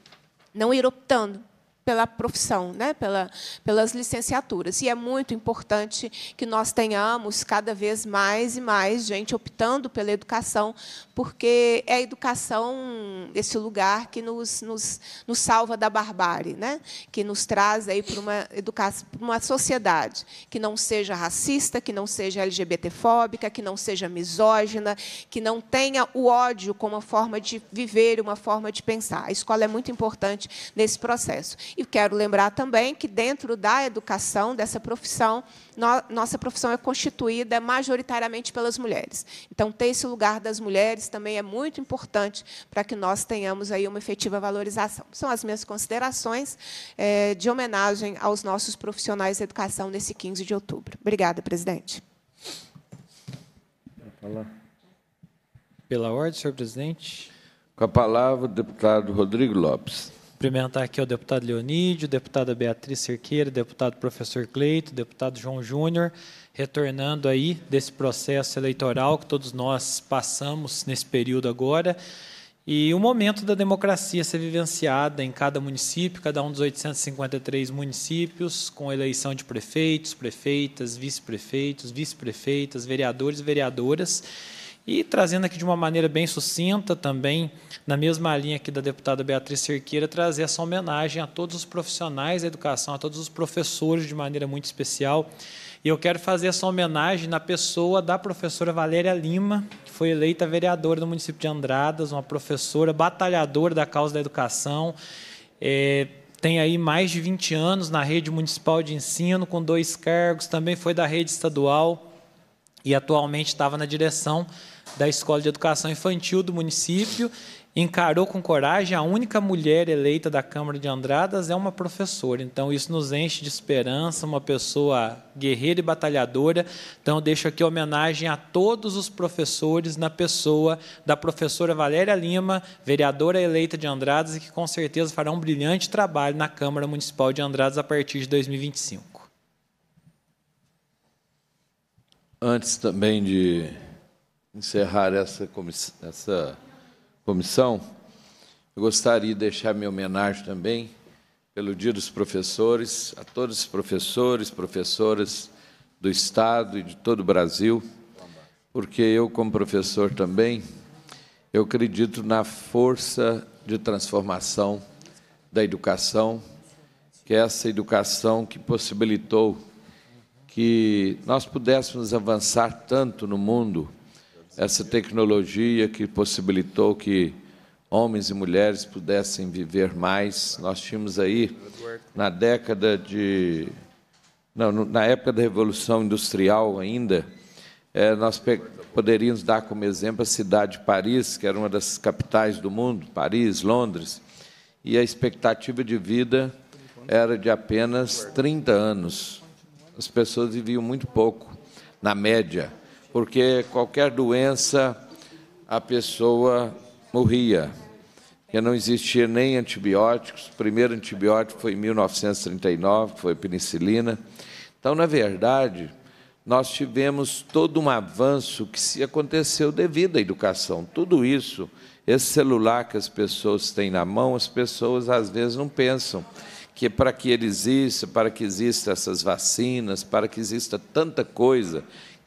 não ir optando pela profissão, né? pela, pelas licenciaturas. E é muito importante que nós tenhamos cada vez mais e mais gente optando pela educação, porque é a educação esse lugar que nos, nos, nos salva da barbárie, né? que nos traz aí para uma educação, para uma sociedade que não seja racista, que não seja LGBTfóbica, que não seja misógina, que não tenha o ódio como uma forma de viver, uma forma de pensar. A escola é muito importante nesse processo. E quero lembrar também que, dentro da educação, dessa profissão, no, nossa profissão é constituída majoritariamente pelas mulheres. Então, ter esse lugar das mulheres também é muito importante para que nós tenhamos aí uma efetiva valorização. São as minhas considerações é, de homenagem aos nossos profissionais da educação nesse 15 de outubro. Obrigada, presidente. Pela ordem, senhor presidente. Com a palavra, o deputado Rodrigo Lopes. Cumprimentar aqui o deputado Leonídio, deputada Beatriz Cerqueira, deputado professor Cleito, deputado João Júnior, retornando aí desse processo eleitoral que todos nós passamos nesse período agora. E o momento da democracia ser vivenciada em cada município, cada um dos 853 municípios, com eleição de prefeitos, prefeitas, vice-prefeitos, vice-prefeitas, vereadores e vereadoras e trazendo aqui de uma maneira bem sucinta também, na mesma linha aqui da deputada Beatriz Cerqueira, trazer essa homenagem a todos os profissionais da educação, a todos os professores de maneira muito especial. E eu quero fazer essa homenagem na pessoa da professora Valéria Lima, que foi eleita vereadora do município de Andradas, uma professora batalhadora da causa da educação. É, tem aí mais de 20 anos na rede municipal de ensino, com dois cargos, também foi da rede estadual e atualmente estava na direção da Escola de Educação Infantil do município, encarou com coragem. A única mulher eleita da Câmara de Andradas é uma professora. Então, isso nos enche de esperança, uma pessoa guerreira e batalhadora. Então, deixo aqui homenagem a todos os professores, na pessoa da professora Valéria Lima, vereadora eleita de Andradas, e que com certeza fará um brilhante trabalho na Câmara Municipal de Andradas a partir de 2025. Antes também de encerrar essa, comissão, essa comissão, eu gostaria de deixar minha homenagem também pelo Dia dos Professores, a todos os professores, professoras do Estado e de todo o Brasil, porque eu, como professor também, eu acredito na força de transformação da educação, que é essa educação que possibilitou que nós pudéssemos avançar tanto no mundo essa tecnologia que possibilitou que homens e mulheres pudessem viver mais. Nós tínhamos aí, na década de. Não, na época da Revolução Industrial ainda, é, nós poderíamos dar como exemplo a cidade de Paris, que era uma das capitais do mundo Paris, Londres e a expectativa de vida era de apenas 30 anos. As pessoas viviam muito pouco, na média porque qualquer doença a pessoa morria. Porque não existia nem antibióticos. O primeiro antibiótico foi em 1939, foi a penicilina. Então, na verdade, nós tivemos todo um avanço que se aconteceu devido à educação. Tudo isso, esse celular que as pessoas têm na mão, as pessoas às vezes não pensam que para que ele exista, para que existam essas vacinas, para que exista tanta coisa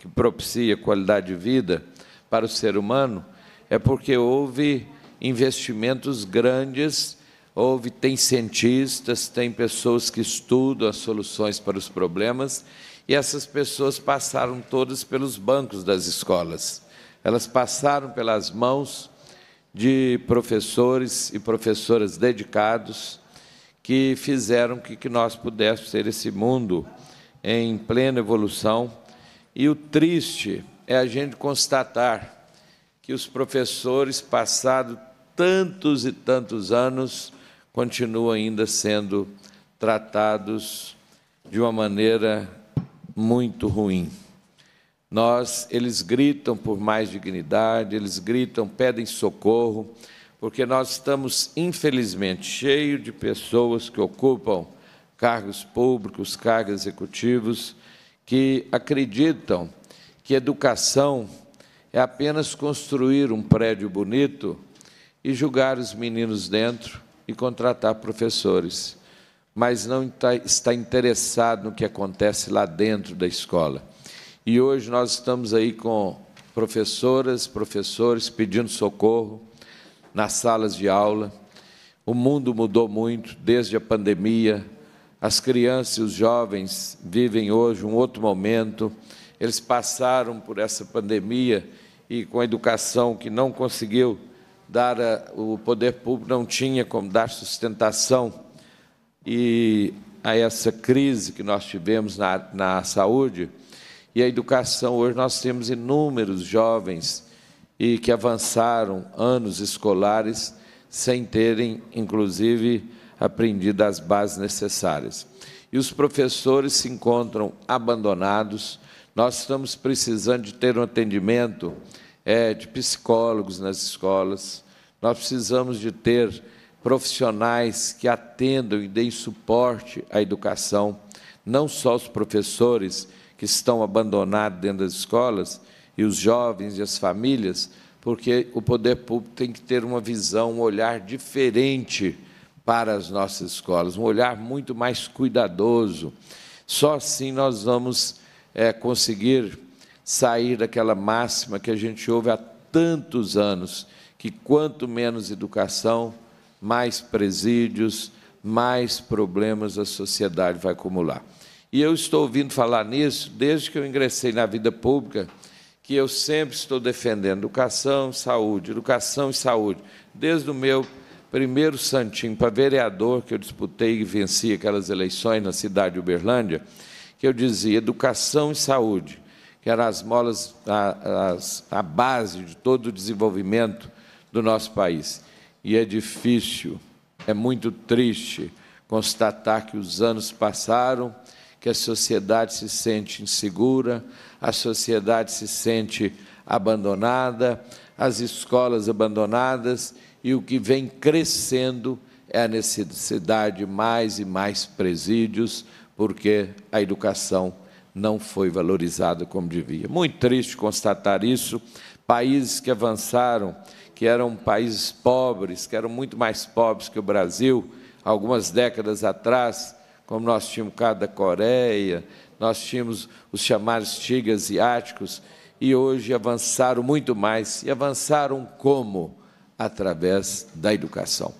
que propicia qualidade de vida para o ser humano, é porque houve investimentos grandes, houve tem cientistas, tem pessoas que estudam as soluções para os problemas, e essas pessoas passaram todas pelos bancos das escolas. Elas passaram pelas mãos de professores e professoras dedicados que fizeram que, que nós pudéssemos ter esse mundo em plena evolução e o triste é a gente constatar que os professores, passado tantos e tantos anos, continuam ainda sendo tratados de uma maneira muito ruim. Nós, eles gritam por mais dignidade, eles gritam, pedem socorro, porque nós estamos infelizmente cheios de pessoas que ocupam cargos públicos, cargos executivos que acreditam que educação é apenas construir um prédio bonito e julgar os meninos dentro e contratar professores, mas não tá, está interessado no que acontece lá dentro da escola. E hoje nós estamos aí com professoras, professores pedindo socorro nas salas de aula. O mundo mudou muito desde a pandemia, as crianças e os jovens vivem hoje um outro momento, eles passaram por essa pandemia e com a educação que não conseguiu dar, a, o poder público não tinha como dar sustentação e a essa crise que nós tivemos na, na saúde e a educação. Hoje nós temos inúmeros jovens e que avançaram anos escolares sem terem, inclusive, aprendido as bases necessárias. E os professores se encontram abandonados. Nós estamos precisando de ter um atendimento é, de psicólogos nas escolas. Nós precisamos de ter profissionais que atendam e deem suporte à educação, não só os professores que estão abandonados dentro das escolas e os jovens e as famílias, porque o poder público tem que ter uma visão, um olhar diferente para as nossas escolas, um olhar muito mais cuidadoso. Só assim nós vamos é, conseguir sair daquela máxima que a gente ouve há tantos anos, que quanto menos educação, mais presídios, mais problemas a sociedade vai acumular. E eu estou ouvindo falar nisso desde que eu ingressei na vida pública, que eu sempre estou defendendo educação, saúde, educação e saúde, desde o meu primeiro santinho para vereador que eu disputei e venci aquelas eleições na cidade de Uberlândia, que eu dizia educação e saúde, que eram as molas, a, as, a base de todo o desenvolvimento do nosso país. E é difícil, é muito triste constatar que os anos passaram, que a sociedade se sente insegura, a sociedade se sente abandonada, as escolas abandonadas e o que vem crescendo é a necessidade de mais e mais presídios, porque a educação não foi valorizada como devia. Muito triste constatar isso. Países que avançaram, que eram países pobres, que eram muito mais pobres que o Brasil, algumas décadas atrás, como nós tínhamos o caso da Coreia, nós tínhamos os chamados tigres asiáticos, e hoje avançaram muito mais. E avançaram como? através da educação.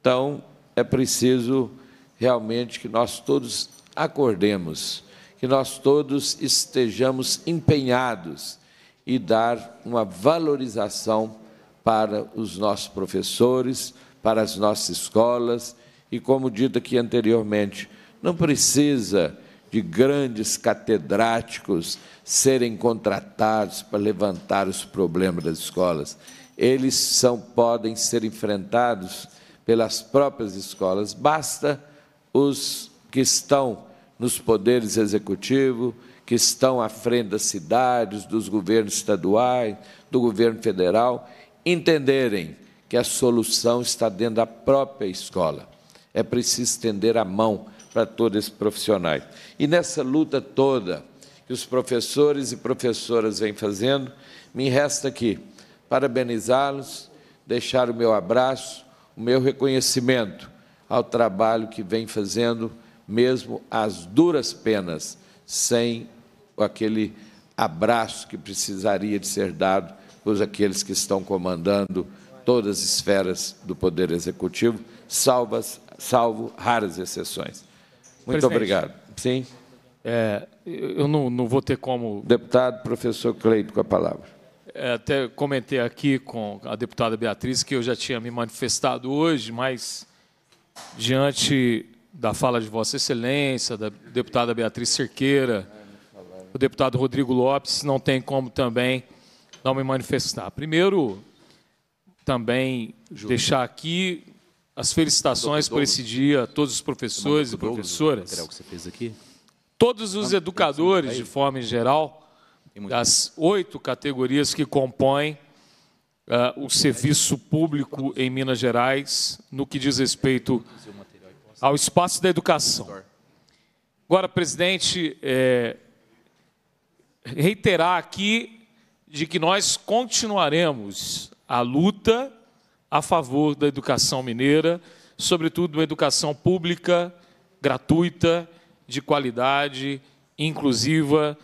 Então, é preciso realmente que nós todos acordemos, que nós todos estejamos empenhados e dar uma valorização para os nossos professores, para as nossas escolas e, como dito aqui anteriormente, não precisa de grandes catedráticos serem contratados para levantar os problemas das escolas eles são, podem ser enfrentados pelas próprias escolas. Basta os que estão nos poderes executivo, que estão à frente das cidades, dos governos estaduais, do governo federal, entenderem que a solução está dentro da própria escola. É preciso estender a mão para todos esses profissionais. E nessa luta toda que os professores e professoras vêm fazendo, me resta aqui parabenizá-los, deixar o meu abraço, o meu reconhecimento ao trabalho que vem fazendo, mesmo às duras penas, sem aquele abraço que precisaria de ser dado por aqueles que estão comandando todas as esferas do Poder Executivo, salvas, salvo raras exceções. Muito Presidente, obrigado. Sim? É, eu não, não vou ter como. Deputado, professor Cleito, com a palavra. É, até comentei aqui com a deputada Beatriz que eu já tinha me manifestado hoje, mas diante da fala de Vossa Excelência, da deputada Beatriz Cerqueira, o deputado Rodrigo Lopes, não tem como também não me manifestar. Primeiro, também Júlio. deixar aqui as felicitações por esse dia a todos os professores e professoras. Todos os educadores, de forma em geral, das oito categorias que compõem uh, o serviço público em Minas Gerais no que diz respeito ao espaço da educação. Agora, presidente, é, reiterar aqui de que nós continuaremos a luta a favor da educação mineira, sobretudo uma educação pública, gratuita, de qualidade, inclusiva,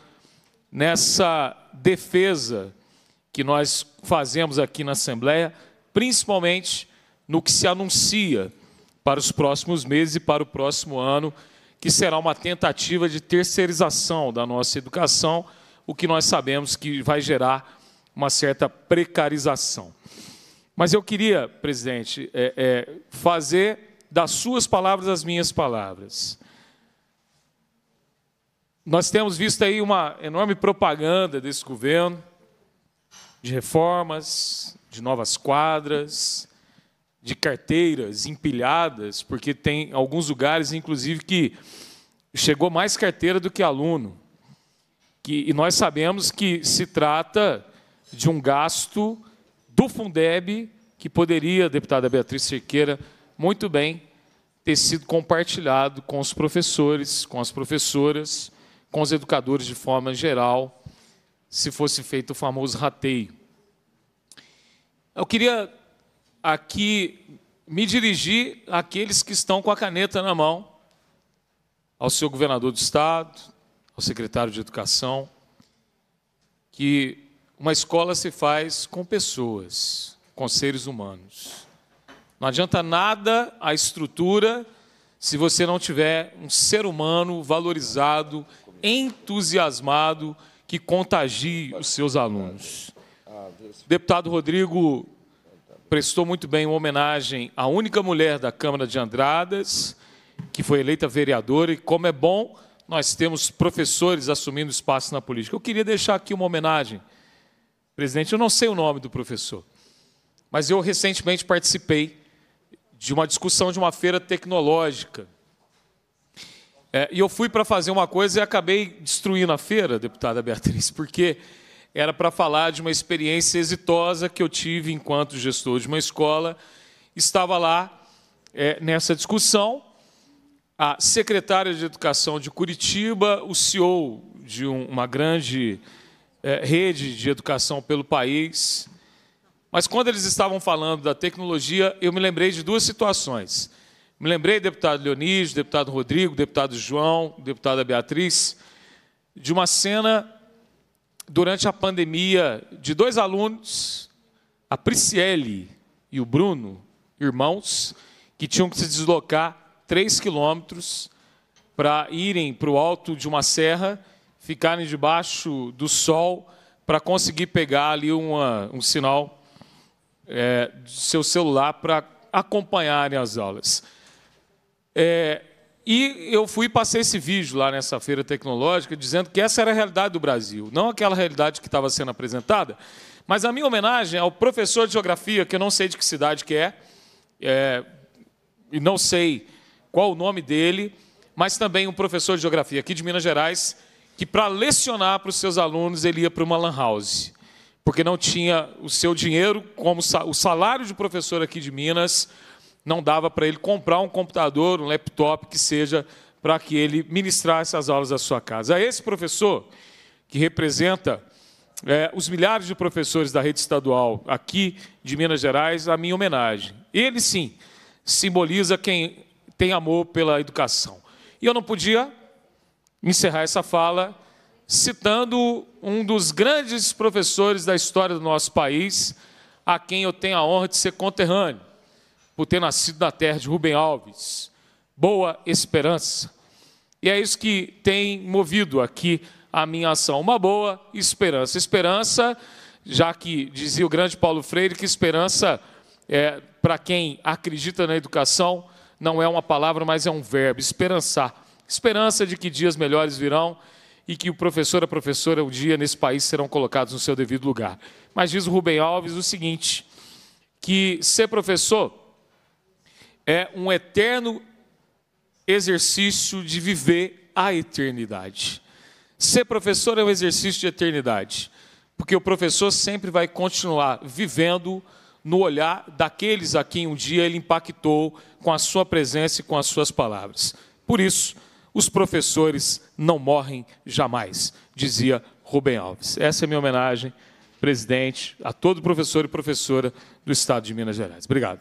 nessa defesa que nós fazemos aqui na Assembleia, principalmente no que se anuncia para os próximos meses e para o próximo ano, que será uma tentativa de terceirização da nossa educação, o que nós sabemos que vai gerar uma certa precarização. Mas eu queria, presidente, é, é, fazer das suas palavras as minhas palavras. Nós temos visto aí uma enorme propaganda desse governo, de reformas, de novas quadras, de carteiras empilhadas, porque tem alguns lugares, inclusive, que chegou mais carteira do que aluno. Que, e nós sabemos que se trata de um gasto do Fundeb que poderia, deputada Beatriz Cerqueira, muito bem ter sido compartilhado com os professores, com as professoras, com os educadores de forma geral, se fosse feito o famoso rateio. Eu queria aqui me dirigir àqueles que estão com a caneta na mão, ao seu governador do estado, ao secretário de educação, que uma escola se faz com pessoas, com seres humanos. Não adianta nada a estrutura se você não tiver um ser humano valorizado entusiasmado que contagie os seus alunos. O deputado Rodrigo prestou muito bem uma homenagem à única mulher da Câmara de Andradas, que foi eleita vereadora, e como é bom nós temos professores assumindo espaço na política. Eu queria deixar aqui uma homenagem. Presidente, eu não sei o nome do professor, mas eu recentemente participei de uma discussão de uma feira tecnológica é, e eu fui para fazer uma coisa e acabei destruindo a feira, deputada Beatriz, porque era para falar de uma experiência exitosa que eu tive enquanto gestor de uma escola. Estava lá é, nessa discussão a secretária de Educação de Curitiba, o CEO de um, uma grande é, rede de educação pelo país. Mas quando eles estavam falando da tecnologia, eu me lembrei de duas situações. Me lembrei, deputado Leonis, deputado Rodrigo, deputado João, deputada Beatriz, de uma cena durante a pandemia de dois alunos, a Prisciele e o Bruno, irmãos, que tinham que se deslocar três quilômetros para irem para o alto de uma serra, ficarem debaixo do sol para conseguir pegar ali uma, um sinal é, do seu celular para acompanharem as aulas. É, e eu fui e passei esse vídeo lá nessa feira tecnológica, dizendo que essa era a realidade do Brasil, não aquela realidade que estava sendo apresentada. Mas a minha homenagem ao professor de geografia, que eu não sei de que cidade que é, é e não sei qual o nome dele, mas também um professor de geografia aqui de Minas Gerais, que para lecionar para os seus alunos ele ia para uma lan house, porque não tinha o seu dinheiro, como o salário de professor aqui de Minas não dava para ele comprar um computador, um laptop que seja para que ele ministrasse as aulas da sua casa. A é esse professor, que representa é, os milhares de professores da rede estadual aqui de Minas Gerais, a minha homenagem. Ele, sim, simboliza quem tem amor pela educação. E eu não podia encerrar essa fala citando um dos grandes professores da história do nosso país, a quem eu tenho a honra de ser conterrâneo por ter nascido na terra de Rubem Alves. Boa esperança. E é isso que tem movido aqui a minha ação. Uma boa esperança. Esperança, já que dizia o grande Paulo Freire, que esperança, é, para quem acredita na educação, não é uma palavra, mas é um verbo. Esperançar. Esperança de que dias melhores virão e que o professor, a professora, um dia nesse país serão colocados no seu devido lugar. Mas diz o Rubem Alves o seguinte: que ser professor é um eterno exercício de viver a eternidade. Ser professor é um exercício de eternidade, porque o professor sempre vai continuar vivendo no olhar daqueles a quem um dia ele impactou com a sua presença e com as suas palavras. Por isso, os professores não morrem jamais, dizia Rubem Alves. Essa é a minha homenagem, presidente, a todo professor e professora do Estado de Minas Gerais. Obrigado.